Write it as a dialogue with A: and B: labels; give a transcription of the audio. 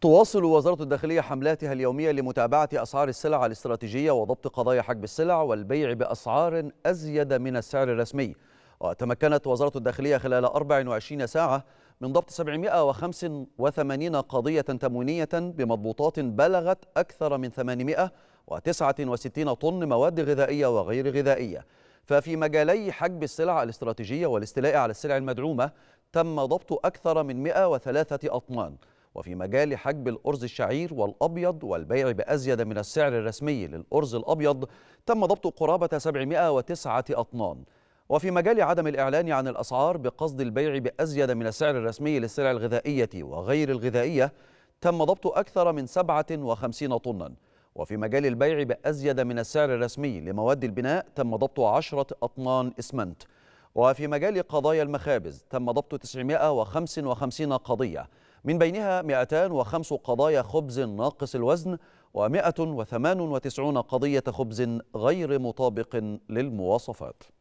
A: تواصل وزارة الداخلية حملاتها اليومية لمتابعة أسعار السلع الاستراتيجية وضبط قضايا حجب السلع والبيع بأسعار أزيد من السعر الرسمي وتمكنت وزارة الداخلية خلال 24 ساعة من ضبط 785 قضية تموينية بمضبوطات بلغت أكثر من 869 طن مواد غذائية وغير غذائية ففي مجالي حجب السلع الاستراتيجية والاستيلاء على السلع المدعومة تم ضبط أكثر من 103 أطنان وفي مجال حجب الأرز الشعير والأبيض والبيع بأزيد من السعر الرسمي للأرز الأبيض تم ضبط قرابة 709 أطنان وفي مجال عدم الإعلان عن الأسعار بقصد البيع بأزيد من السعر الرسمي للسلع الغذائية وغير الغذائية تم ضبط أكثر من 57 طناً وفي مجال البيع بأزيد من السعر الرسمي لمواد البناء تم ضبط 10 أطنان إسمنت وفي مجال قضايا المخابز تم ضبط 955 قضية من بينها 205 قضايا خبز ناقص الوزن و198 قضية خبز غير مطابق للمواصفات